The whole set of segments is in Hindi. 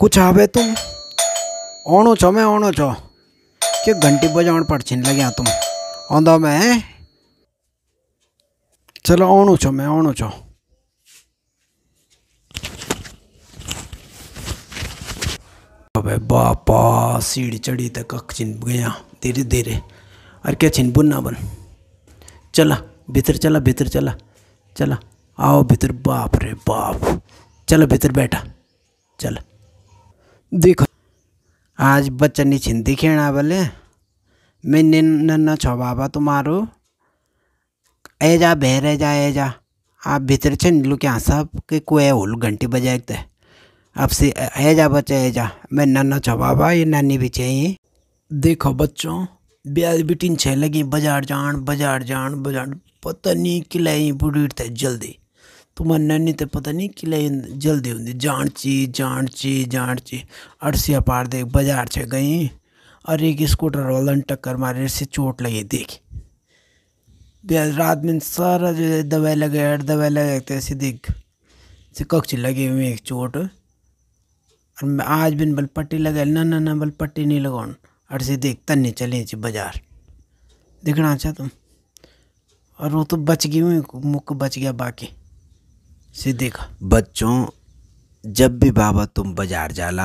कुछ आवे तुम ओणो छो मैं ओणो छो कि घंटी बजाउन पर छिन लगे तुम आंदा मैं चलो ओणो छो मैं ओणो छो अबे बापा सीढ़ी चढ़ी तक कख छिन गया धीरे धीरे अरे क्या छिन बुन बन चला भीतर चला भीतर चला चला आओ भीतर बाप रे बाप चलो भीतर बैठा चल देखो आज बच्चनी छिंदी खेणा बोले मैं नन्ना छो बाबा तुम्हारो ए जा बहर जा ए जा आप भीतर छे लू क्या सब के कुए होल घंटी बजाए थे अब से ए जा बच्चा ए जा मैं नन्ना छो बाबा ये नानी भी चाहिए देखो बच्चों ब्याज बिटिन छे लगी बाजार जान बाजार जान बाजार पता नहीं किलाई बुढ़ी थे जल्दी तुम्हारी नैनी तो पता नहीं कि जल्दी जान ची जान ची अड़सिया पार देख बाजार से गई और एक स्कूटर वाला ने टक्कर मारे से चोट लगी देखी रात में सारा जो है दवाई लगे दवाई लगे तो ऐसे देख से कक्ष लगे हुए एक चोट और मैं आज बिन बल पट्टी लगे ना ना ना बल पट्टी नहीं लगा और से देख तन्नी चली ची बाजार देखना अच्छा तुम और वो तो बच गई हुई मुख बच गया बाकी सिद्दीक बच्चों जब भी बाबा तुम बाजार जाला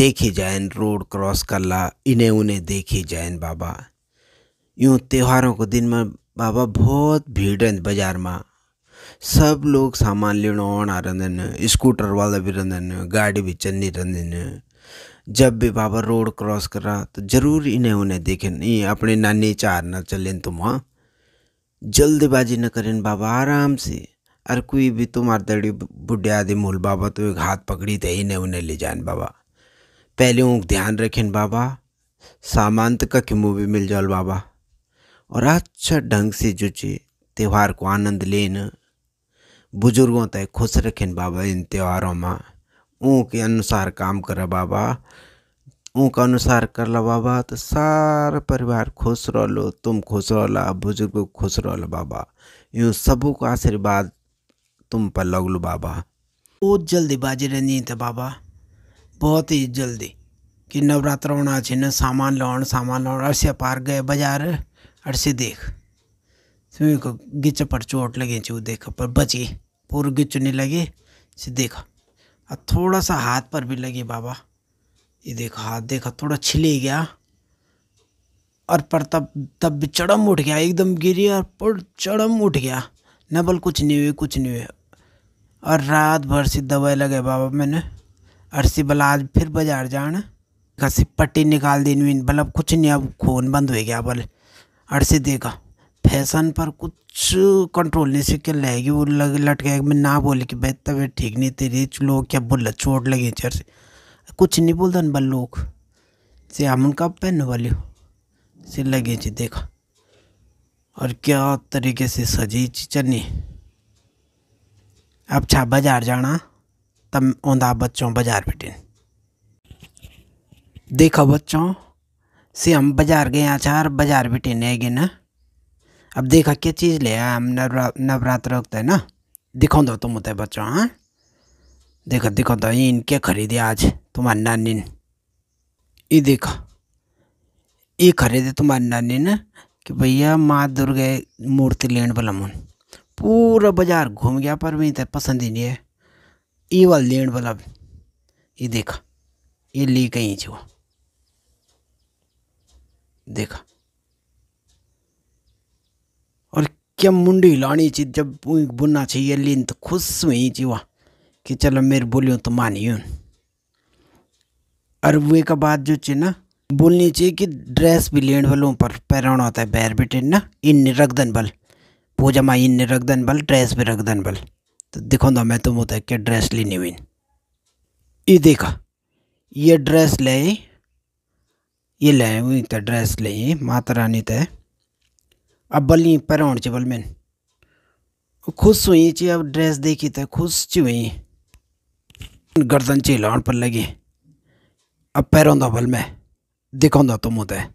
देखे जाएन रोड क्रॉस कर ला इन्हें उन्हें देखे जायन बाबा यूँ त्योहारों को दिन में बाबा बहुत भीड़ रहें बाजार में सब लोग सामान लेना आ रहते स्कूटर वाला भी रहते गाड़ी भी चलनी रहते जब भी बाबा रोड क्रॉस करा तो जरूर इन्हें उन्हें देखे नहीं अपने नानी चार ना चलें तुम हाँ। जल्दबाजी न करें बाबा आराम से अरे कोई भी तुम दड़ी बुढ़िया आदि मूल बाबा तो एक हाथ पकड़ी दे ही नहीं उन्हें ले जान बाबा पहले ऊँख ध्यान रखें बाबा सामान तक कखिमो भी मिल जाओ बाबा और अच्छा ढंग से जो ची त्यौहार को आनंद लेन बुजुर्गों तय खुश रखें बाबा इन त्योहारों में ऊँ के अनुसार काम कर बाबा ऊँ का अनुसार कर ला बाबा तो सारा परिवार खुश रह लो तुम खुश रह बुजुर्ग खुश रह लो बाबा यूँ सबों का आशीर्वाद तुम पर लगलू बाबा बहुत जल्दी बाजी रही थे बाबा बहुत ही जल्दी कि नवरात्र होना ना सामान लाउन सामान लाउन अरसे पार गए बाजार अरसे देख तुम्हें को गिच पर चोट लगी थी देखा पर बची पूरी गिच नहीं लगी से देखा और थोड़ा सा हाथ पर भी लगी बाबा ये देखा हाथ देखा थोड़ा छिले गया और पर तब तब भी चढ़म उठ गया एकदम गिरी और पर चढ़म उठ गया बोल कुछ नहीं हुई कुछ नहीं हुई और रात भर से दवाई लगे बाबा मैंने और सी भला आज फिर बाजार जाना कसी पट्टी निकाल दी नहीं बोला कुछ नहीं अब खून बंद हो गया बोले और से देखा फैशन पर कुछ कंट्रोल नहीं सीख क्या लगेगी वो लग लटके मैं ना बोली कि भाई तबीयत ठीक नहीं तेरी लोग क्या बोल चोट लगी चर से कुछ नहीं बोलता बल लोग से हम उनका पहन वाली से लगे जी देखा और क्या तरीके से सजी चनी अब छा बाजार जाना तब आंदा बच्चों बाजार बिटिन देखो बच्चों से हम बाजार गए अच्छा और बाजार बिटिन है ना अब देखा क्या चीज़ ले आया हम नवरात्र होते है ना दिखा दो तुम उतरे बच्चों हाँ देखो दिखा दो इन क्या खरीदे आज तुम्हारी नानी ने ये देखो ये खरीदे तुम्हारी नानी ने कि भैया माँ दुर्गे मूर्ति लेन वाला मन पूरा बाजार घूम गया पर भी तो पसंद ही नहीं है ये वाला लेन वाला ये देखा ये ली कहीं जो देखा और क्या मुंडी लानी चाहिए जब बुनना चाहिए लीन तो खुश हुई चीवा कि चलो मेरे बोलियो तो मानियो और वे का बात जो ची ना बोलनी चाहिए कि ड्रेस भी लेन बलों पर पैरण होता है बैर बिटिन ना इन निरगदन बल पूजा माँ इन निरगदन बल ड्रेस भी रगदन बल तो दिखो ना मैं तुम होता है कि ड्रेस लेनी हुई ये देखा ये ड्रेस ले ये ले हुई तो ड्रेस ले माता रानी तय अब बल पैरण च बल मैन खुश हुई ची अब ड्रेस देखी तो खुश ची हुई गर्दन चिलान पर लगी अब पैरों दो बल मैं दिखाउँदा तो त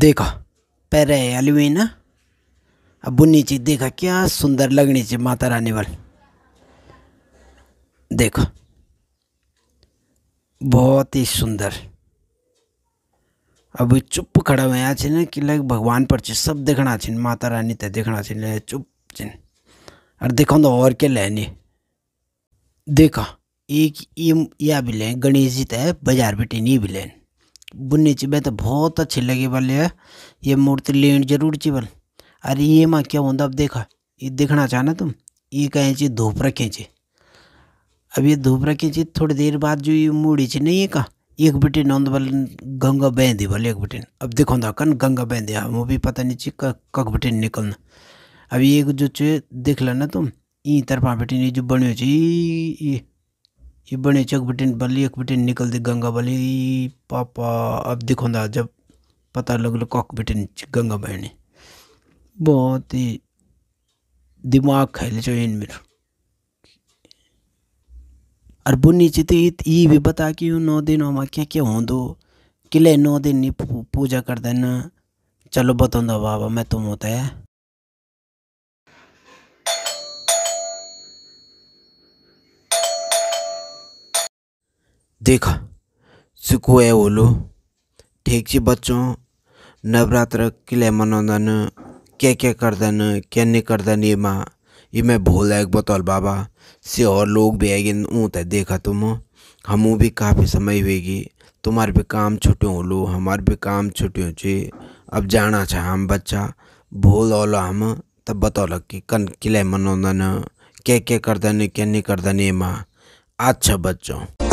देखो पैर है अलवी ना अब बुनी चीज देखा क्या सुंदर लगनी चाहिए माता रानी वाल देखो बहुत ही सुंदर अब चुप खड़ा हुआ छिन कि लग भगवान पर छिन सब देखना छिन माता रानी ते देखना छिन चुप छिन और देखो तो और क्या लेनी देखा एक ये भी लें गणेश जी ते बाजार बेटी नहीं भी लें ची बे तो बहुत अच्छी लगी बल ये ये मूर्ति लेन जरूर ची बल अरे ये माँ क्या होता अब देखा ये देखना चाहना तुम ये कहें ची धूप रखें ची अब ये धूप रखें ची थोड़ी देर बाद जो ये मूड़ी ची नहीं ये का एक बेटे नंद बल गंगा बह दी बल एक बिटिन अब देखो ना कन गंगा बह दिया हाँ, वो भी पता नहीं ची कक बिटिन निकलना अब ये जो ची देख लेना तुम ई तरफा बेटे जो बनो ची ये बने चक बटिन बली एक बटिन निकल दी गंगा बली पापा अब दिखोंदा जब पता लो कक बटिन गंगा बहनी बहुत ही दिमाग खेल चो इन मेरे और बुनी चित ई भी बता कि नौ दिन में क्या क्या हों दो किले नौ दिन पूजा कर देना चलो बताऊँ बाबा मैं तुम होता है देखा सुखो है होलो ठीक से बच्चों नवरात्र किले मनोदन क्या क्या कर दन क्या नहीं दन ये माँ ये मैं भूल एक बतौल बाबा से और लोग भी आएगे ऊँ तो देखा तुम हमू भी काफ़ी समय हुएगी तुम्हारे भी काम छुटे हो लो हमारे भी काम छुटे हो चाहिए अब जाना चाहे हम बच्चा भूल ओलो हम तब बतौल कि कन किले मनोदन क्या क्या कर दन क्या नहीं दन ये माँ अच्छा बच्चों